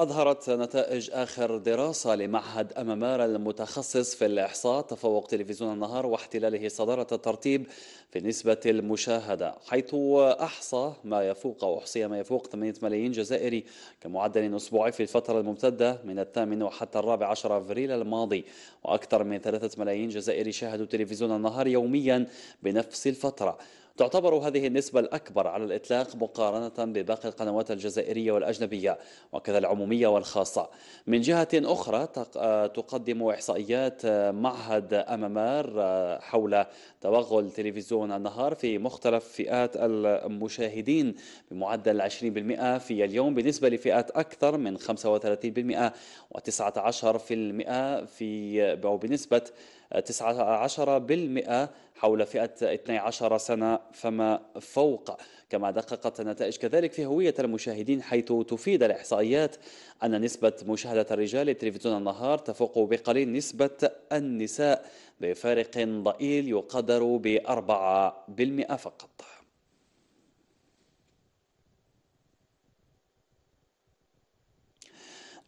أظهرت نتائج آخر دراسة لمعهد أمامار المتخصص في الإحصاء تفوق تلفزيون النهار واحتلاله صدارة الترتيب في نسبة المشاهدة حيث أحصى ما يفوق أو أحصي ما يفوق 8 ملايين جزائري كمعدل أسبوعي في الفترة الممتدة من الثامن وحتى الرابع عشر أفريل الماضي وأكثر من 3 ملايين جزائري شاهدوا تلفزيون النهار يوميا بنفس الفترة تعتبر هذه النسبة الأكبر على الإطلاق مقارنة بباقي القنوات الجزائرية والأجنبية وكذا العمومية والخاصة من جهة أخرى آه، تقدم إحصائيات آه، معهد أمامار آه، حول توغل تلفزيون النهار في مختلف فئات المشاهدين بمعدل 20% في اليوم بالنسبة لفئات أكثر من 35% و19% في أو بنسبة 19% حول فئة 12 سنة فما فوق كما دققت النتائج كذلك في هوية المشاهدين حيث تفيد الإحصائيات أن نسبة مشاهدة الرجال لتلفزيون النهار تفوق بقليل نسبة النساء بفارق ضئيل يقدر ب 4% فقط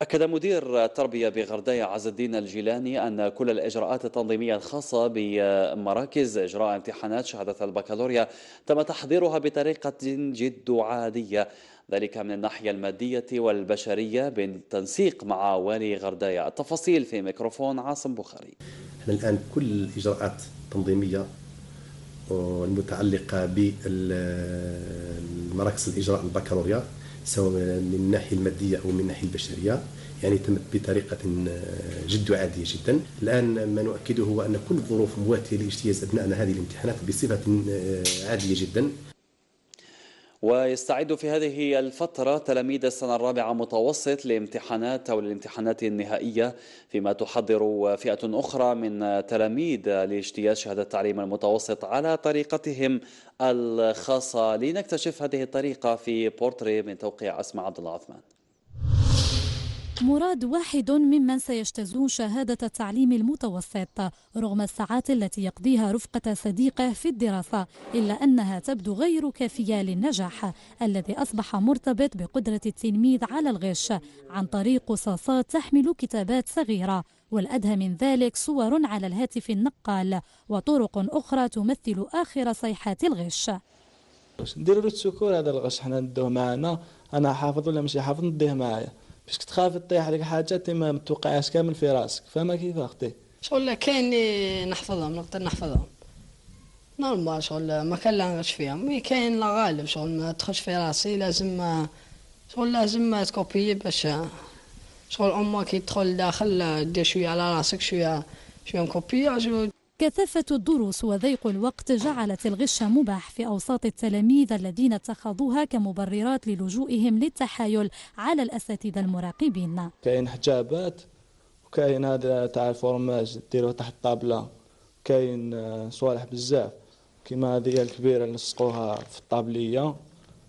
أكد مدير التربية بغردية عز الدين الجيلاني أن كل الإجراءات التنظيمية الخاصة بمراكز إجراء امتحانات شهادة البكالوريا تم تحضيرها بطريقة جد عادية ذلك من الناحية المادية والبشرية بالتنسيق مع والي غردايا التفاصيل في ميكروفون عاصم بخاري احنا الآن كل الإجراءات التنظيمية آه، المتعلقة بالمراكز الإجراء البكالوريا سواء من الناحيه الماديه او من الناحيه البشريه يعني تمت بطريقه آه، جد عاديه جدا الان ما نؤكده هو ان كل الظروف مواتيه لاجتياز ابنائنا هذه الامتحانات بصفه آه، عاديه جدا ويستعد في هذه الفترة تلاميذ السنة الرابعة متوسط لامتحانات أو للامتحانات النهائية فيما تحضر فئة أخرى من تلاميذ لاجتياز شهادة التعليم المتوسط على طريقتهم الخاصة لنكتشف هذه الطريقة في بورتري من توقيع أسماء عبد الله عثمان مراد واحد ممن سيجتازون شهادة التعليم المتوسط رغم الساعات التي يقضيها رفقة صديقه في الدراسة إلا أنها تبدو غير كافية للنجاح الذي أصبح مرتبط بقدرة التلميذ على الغش عن طريق قصاصات تحمل كتابات صغيرة والأدهى من ذلك صور على الهاتف النقال وطرق أخرى تمثل آخر صيحات الغش نديروا السكور هذا الغش حنا ندوه معنا انا حافظ ولا ماشي حافظ نديه معايا باسكو تخاف تطيح لك حاجه انت ما كامل في راسك فما كيف اختي شغل كاين نحفظهم نقدر نحفظهم نورمال شغل ما كان لا نغش فيها مي كاين لا غالب شغل ما تخش في راسي لازم شغل لازم تكوبي باش شغل اما كي تدخل داخل دير شويه على راسك شويه شويه مكوبيه شويه كثافة الدروس وضيق الوقت جعلت الغش مباح في أوساط التلاميذ الذين اتخذوها كمبررات للجوئهم للتحايل على الأساتذة المراقبين كاين حجابات وكاين هذا تاع الفورماج ديروه تحت الطابلة كاين آه، صوالح بزاف كيما هذه الكبيرة اللي لصقوها في الطابلية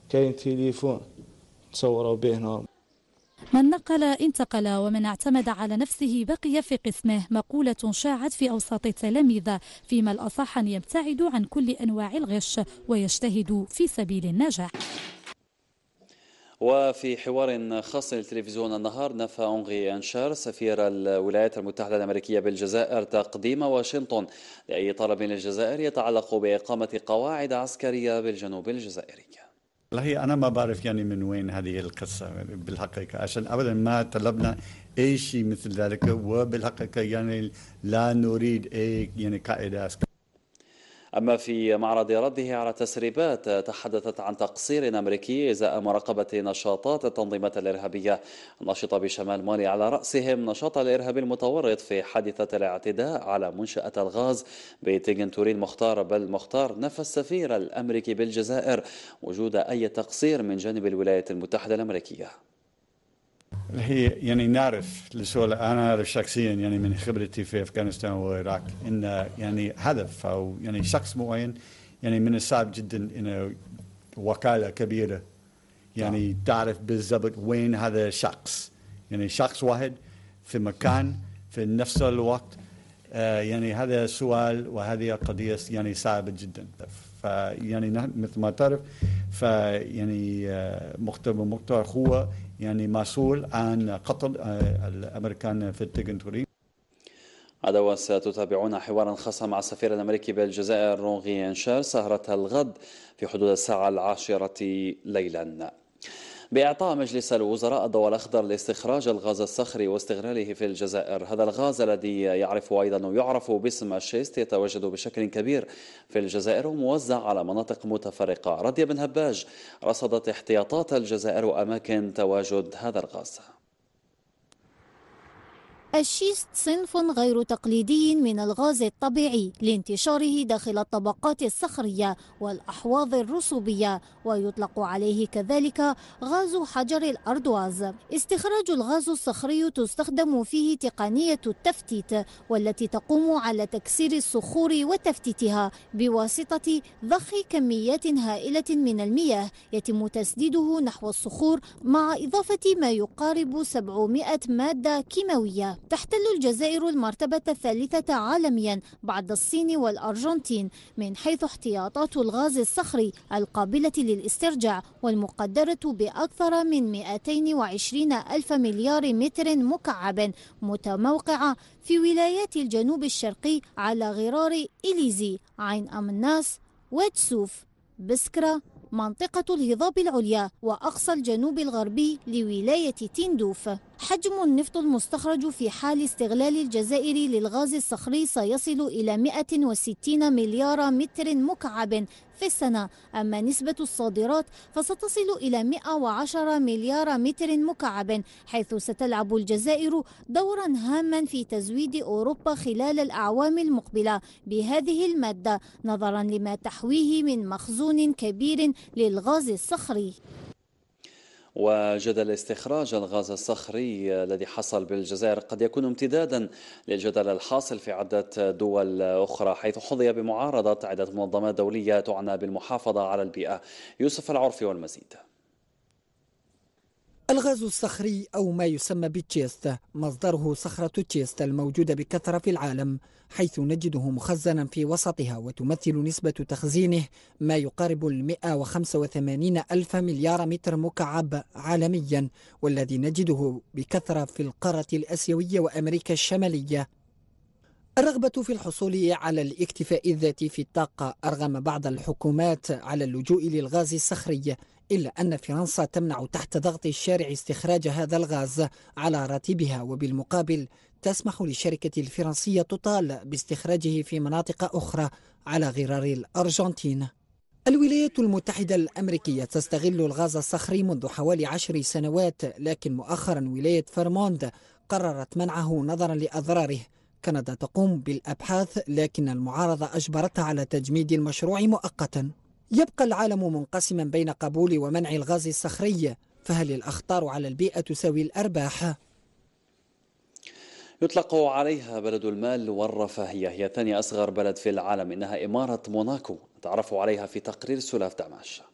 كاين تليفون تصوروا به نورمال انتقل انتقل ومن اعتمد على نفسه بقي في قسمه مقولة شاعت في أوساط التلاميذ فيما الأصح أن يبتعدوا عن كل أنواع الغش ويجتهدوا في سبيل النجاح وفي حوار خاص للتلفزيون النهار نفى أونغي أنشار سفير الولايات المتحدة الأمريكية بالجزائر تقديم واشنطن لأي طلب للجزائر يتعلق بإقامة قواعد عسكرية بالجنوب الجزائري لا هي انا ما بعرف يعني من وين هذه القصه بالحقيقه عشان ابدا ما طلبنا اي شيء مثل ذلك وبالحقيقه يعني لا نريد اي يعني قاعده أما في معرض رده على تسريبات تحدثت عن تقصير أمريكي إزاء مراقبة نشاطات التنظيمات الإرهابية الناشطة بشمال مالي على رأسهم نشاط الإرهاب المتورط في حادثة الاعتداء على منشأة الغاز بتيجنتوري مختار بل مختار نفى السفير الأمريكي بالجزائر وجود أي تقصير من جانب الولايات المتحدة الأمريكية هي يعني نعرف لسؤال انا اعرف شخصيا يعني من خبرتي في افغانستان والعراق ان يعني هدف او يعني شخص معين يعني من الصعب جدا انه وكاله كبيره يعني نعم. تعرف بالضبط وين هذا الشخص يعني شخص واحد في مكان في نفس الوقت آه يعني هذا سؤال وهذه القضيه يعني صعبه جدا فيعني نحن مثل ما تعرف فيعني آه، مختار مختار هو يعني مسؤول عن قتل آه، الامريكان في التجنتوري تورين هذا وستتابعون حوارا خاصا مع السفير الامريكي بالجزائر رونغي انشار سهره الغد في حدود الساعه العاشره ليلا بإعطاء مجلس الوزراء الضوء الأخضر لاستخراج الغاز الصخري واستغلاله في الجزائر هذا الغاز الذي يعرف أيضا ويعرف باسم الشيست يتواجد بشكل كبير في الجزائر وموزع على مناطق متفرقة رضي بن هباج رصدت احتياطات الجزائر وأماكن تواجد هذا الغاز الشيست صنف غير تقليدي من الغاز الطبيعي لانتشاره داخل الطبقات الصخرية والأحواض الرسوبية ويطلق عليه كذلك غاز حجر الأردواز استخراج الغاز الصخري تستخدم فيه تقنية التفتيت والتي تقوم على تكسير الصخور وتفتيتها بواسطة ضخ كميات هائلة من المياه يتم تسديده نحو الصخور مع إضافة ما يقارب 700 مادة كيماوية تحتل الجزائر المرتبة الثالثة عالميا بعد الصين والأرجنتين من حيث احتياطات الغاز الصخري القابلة للاسترجاع والمقدرة بأكثر من 220 ألف مليار متر مكعب متموقعة في ولايات الجنوب الشرقي على غرار إليزي عين أمناس واتسوف بسكرة منطقة الهضاب العليا وأقصى الجنوب الغربي لولاية تندوف حجم النفط المستخرج في حال استغلال الجزائر للغاز الصخري سيصل إلى 160 مليار متر مكعب في السنة أما نسبة الصادرات فستصل إلى 110 مليار متر مكعب حيث ستلعب الجزائر دورا هاما في تزويد أوروبا خلال الأعوام المقبلة بهذه المادة نظرا لما تحويه من مخزون كبير للغاز الصخري وجدل استخراج الغاز الصخري الذي حصل بالجزائر قد يكون امتدادا للجدل الحاصل في عدة دول أخرى حيث حظي بمعارضة عدة منظمات دولية تعنى بالمحافظة على البيئة يوسف العرفي والمزيد الغاز الصخري أو ما يسمى بالتشيست مصدره صخرة التشيست الموجودة بكثرة في العالم حيث نجده مخزنا في وسطها وتمثل نسبة تخزينه ما يقارب ال 185 ألف مليار متر مكعب عالميا والذي نجده بكثرة في القارة الأسيوية وأمريكا الشمالية الرغبة في الحصول على الاكتفاء الذاتي في الطاقة أرغم بعض الحكومات على اللجوء للغاز الصخري إلا أن فرنسا تمنع تحت ضغط الشارع استخراج هذا الغاز على راتبها وبالمقابل تسمح للشركة الفرنسية توتال باستخراجه في مناطق أخرى على غرار الأرجنتين الولايات المتحدة الأمريكية تستغل الغاز الصخري منذ حوالي عشر سنوات لكن مؤخرا ولاية فرموند قررت منعه نظرا لأضراره كندا تقوم بالأبحاث لكن المعارضة أجبرتها على تجميد المشروع مؤقتا يبقى العالم منقسما بين قبول ومنع الغاز الصخري فهل الأخطار على البيئة تساوي الأرباح؟ يطلق عليها بلد المال والرفاهية هي ثاني أصغر بلد في العالم إنها إمارة موناكو تعرف عليها في تقرير سلاف دمشق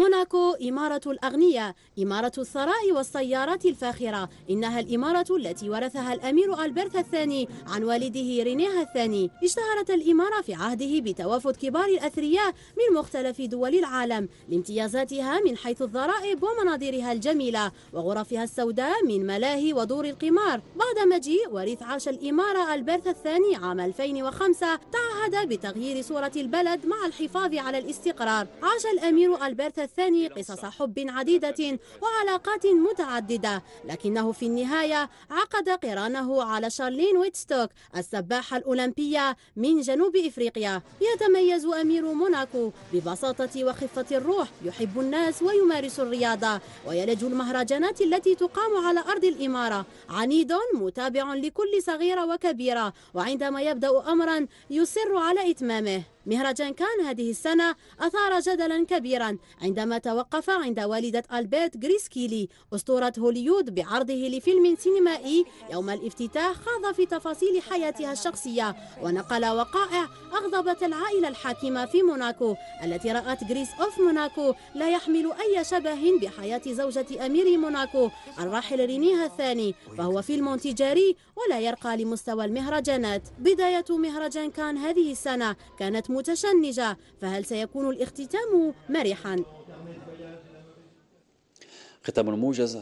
موناكو إمارة الأغنياء إمارة الثراء والسيارات الفاخرة إنها الإمارة التي ورثها الأمير ألبرت الثاني عن والده رينيه الثاني اشتهرت الإمارة في عهده بتوافد كبار الأثرياء من مختلف دول العالم لامتيازاتها من حيث الضرائب ومناظرها الجميلة وغرفها السوداء من ملاهي ودور القمار بعد مجيء وريث عرش الإمارة ألبرت الثاني عام 2005 تعهد بتغيير صورة البلد مع الحفاظ على الاستقرار عاش الأمير ألبرت الثاني قصص حب عديدة وعلاقات متعددة لكنه في النهاية عقد قرانه على شارلين ويتستوك السباحة الأولمبية من جنوب إفريقيا يتميز أمير موناكو ببساطة وخفة الروح يحب الناس ويمارس الرياضة ويلج المهرجانات التي تقام على أرض الإمارة عنيد متابع لكل صغيرة وكبيرة وعندما يبدأ أمرا يصر على إتمامه مهرجان كان هذه السنة أثار جدلا كبيرا عندما توقف عند والدة ألبيت غريسكيلي أسطورة هوليود بعرضه لفيلم سينمائي يوم الافتتاح خاض في تفاصيل حياتها الشخصية ونقل وقائع أغضبت العائلة الحاكمة في موناكو التي رأت غريس أوف موناكو لا يحمل أي شبه بحياة زوجة أمير موناكو الراحل رينيها الثاني فهو فيلم تجاري ولا يرقى لمستوى المهرجانات بداية مهرجان كان هذه السنة كانت متشنجة فهل سيكون الاختتام مرحا ختام الموجز